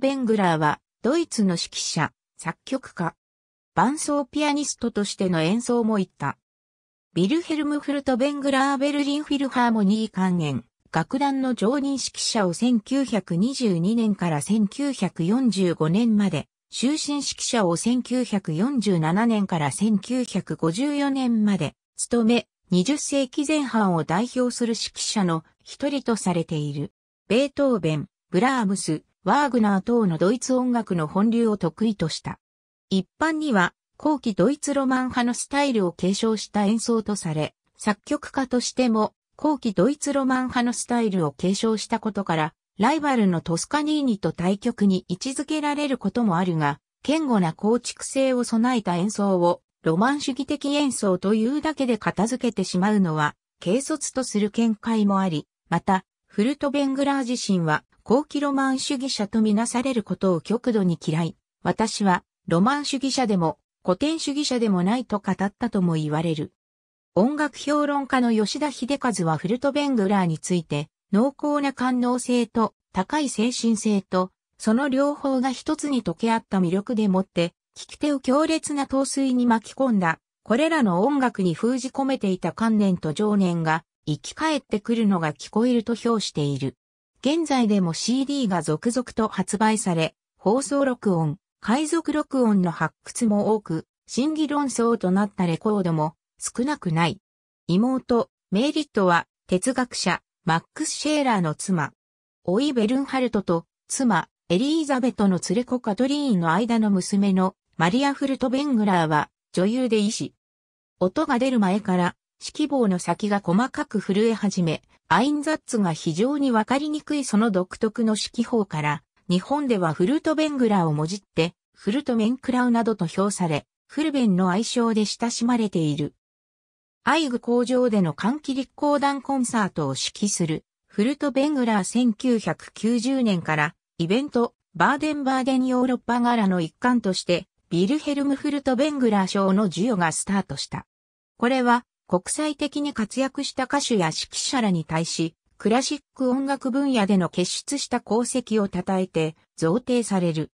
ベングラーは、ドイツの指揮者、作曲家、伴奏ピアニストとしての演奏も行った。ビルヘルム・フルト・ベングラー・ベルリン・フィルハーモニー管弦、楽団の常任指揮者を1922年から1945年まで、終身指揮者を1947年から1954年まで、務め、20世紀前半を代表する指揮者の一人とされている。ベートーベン、ブラームス、ワーグナー等のドイツ音楽の本流を得意とした。一般には、後期ドイツロマン派のスタイルを継承した演奏とされ、作曲家としても、後期ドイツロマン派のスタイルを継承したことから、ライバルのトスカニーニと対局に位置づけられることもあるが、堅固な構築性を備えた演奏を、ロマン主義的演奏というだけで片付けてしまうのは、軽率とする見解もあり、また、フルトベングラー自身は、後期ロマン主義者とみなされることを極度に嫌い、私はロマン主義者でも古典主義者でもないと語ったとも言われる。音楽評論家の吉田秀和はフルトベングラーについて、濃厚な官能性と高い精神性と、その両方が一つに溶け合った魅力でもって、聞き手を強烈な陶酔に巻き込んだ、これらの音楽に封じ込めていた観念と情念が、生き返ってくるのが聞こえると評している。現在でも CD が続々と発売され、放送録音、海賊録音の発掘も多く、審議論争となったレコードも少なくない。妹、メイリットは哲学者、マックス・シェーラーの妻、オイ・ベルンハルトと妻、エリーザベトの連れ子カトリーンの間の娘のマリア・フルト・ベングラーは女優で医師。音が出る前から指揮棒の先が細かく震え始め、アインザッツが非常にわかりにくいその独特の指揮法から、日本ではフルトベングラーをもじって、フルトメンクラウなどと評され、フルベンの愛称で親しまれている。アイグ工場での換気立交団コンサートを指揮する、フルトベングラー1990年から、イベント、バーデンバーデンヨーロッパ柄の一環として、ビルヘルムフルトベングラー賞の授与がスタートした。これは、国際的に活躍した歌手や指揮者らに対し、クラシック音楽分野での傑出した功績を称えて贈呈される。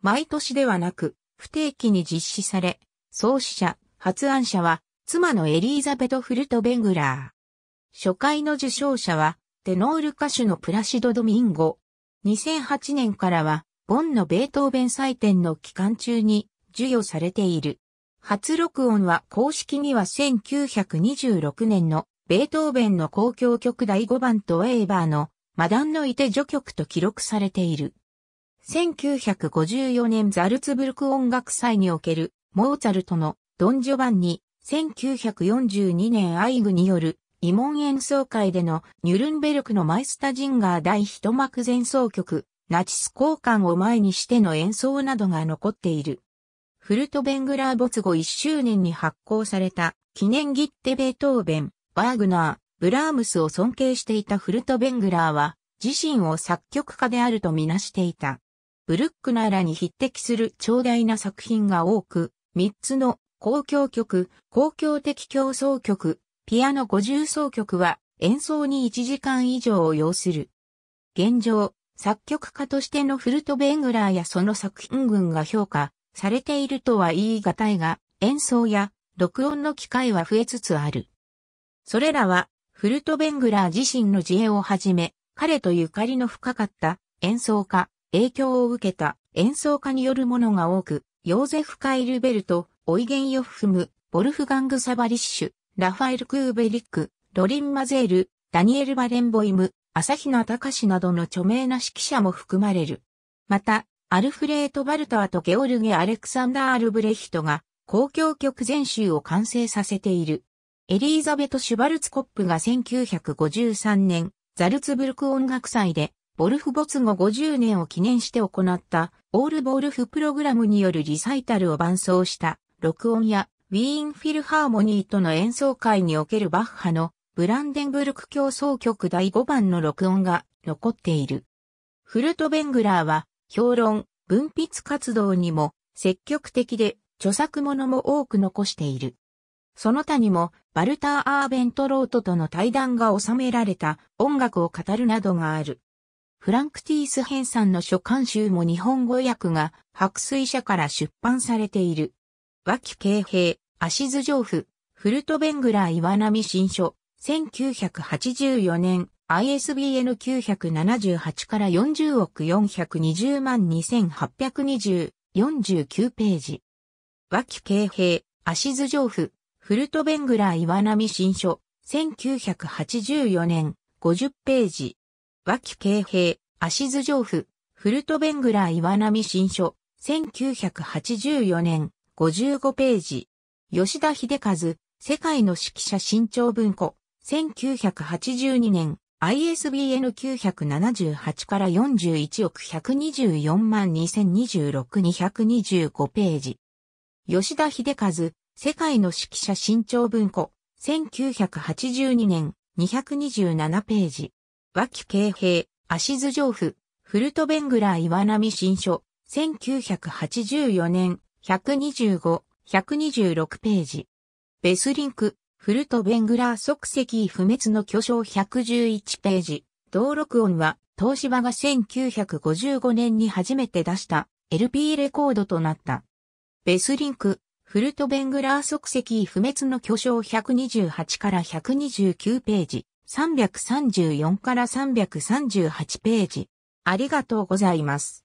毎年ではなく、不定期に実施され、創始者、発案者は、妻のエリーザベト・フルト・ベングラー。初回の受賞者は、テノール歌手のプラシド・ドミンゴ。2008年からは、ボンのベートーベン祭典の期間中に授与されている。初録音は公式には1926年のベートーベンの公共曲第5番とウェーバーのマダンのいて序曲と記録されている。1954年ザルツブルク音楽祭におけるモーツァルトのドン・ジョバンに1942年アイグによる慰問演奏会でのニュルンベルクのマイスタジンガー第一幕前奏曲、ナチス交換を前にしての演奏などが残っている。フルトベングラー没後1周年に発行された記念切手ベートーベン、バーグナー、ブラームスを尊敬していたフルトベングラーは自身を作曲家であるとみなしていた。ブルックナーらに匹敵する長大な作品が多く、3つの公共曲、公共的競争曲、ピアノ五重奏曲は演奏に1時間以上を要する。現状、作曲家としてのフルトベングラーやその作品群が評価されているとは言い難いが、演奏や録音の機会は増えつつある。それらは、フルトベングラー自身の自衛をはじめ、彼とゆかりの深かった演奏家、影響を受けた演奏家によるものが多く、ヨーゼフ・カイルベルト、オイゲン・ヨフフム、ボルフガング・サバリッシュ、ラファエル・クーベリック、ロリン・マゼール、ダニエル・バレンボイム、朝比奈隆などの著名な指揮者も含まれる。また、アルフレート・バルターとゲオルゲ・アレクサンダー・アルブレヒトが公共曲全集を完成させている。エリーザベト・シュバルツコップが1953年、ザルツブルク音楽祭で、ボルフ没後50年を記念して行ったオールボルフプログラムによるリサイタルを伴奏した録音やウィーンフィルハーモニーとの演奏会におけるバッハのブランデンブルク競争曲第5番の録音が残っている。フルト・ベングラーは評論、文筆活動にも積極的で著作物も多く残している。その他にも、バルター・アーベントロートとの対談が収められた音楽を語るなどがある。フランク・ティース・ヘンさんの書簡集も日本語訳が白水社から出版されている。脇慶平、足ョ上フ、フルトベングラー岩波新書、1984年、ISBN 978から40億420万2820、49ページ。脇慶平、足津上布、フルトベングラー岩波新書、1984年、50ページ。脇慶平、足津上布、フルトベングラー岩波新書、1984年、55ページ。吉田秀和、世界の指揮者新潮文庫、1982年、ISBN 978から41億124万2026225ページ。吉田秀和、世界の指揮者新潮文庫、1982年227ページ。脇慶平、足図上府、フルトベングラー岩波新書、1984年125、126ページ。ベスリンク、フルト・ベングラー即席不滅の巨匠111ページ。同録音は、東芝が1955年に初めて出した LP レコードとなった。ベスリンク、フルト・ベングラー即席不滅の巨匠128から129ページ。334から338ページ。ありがとうございます。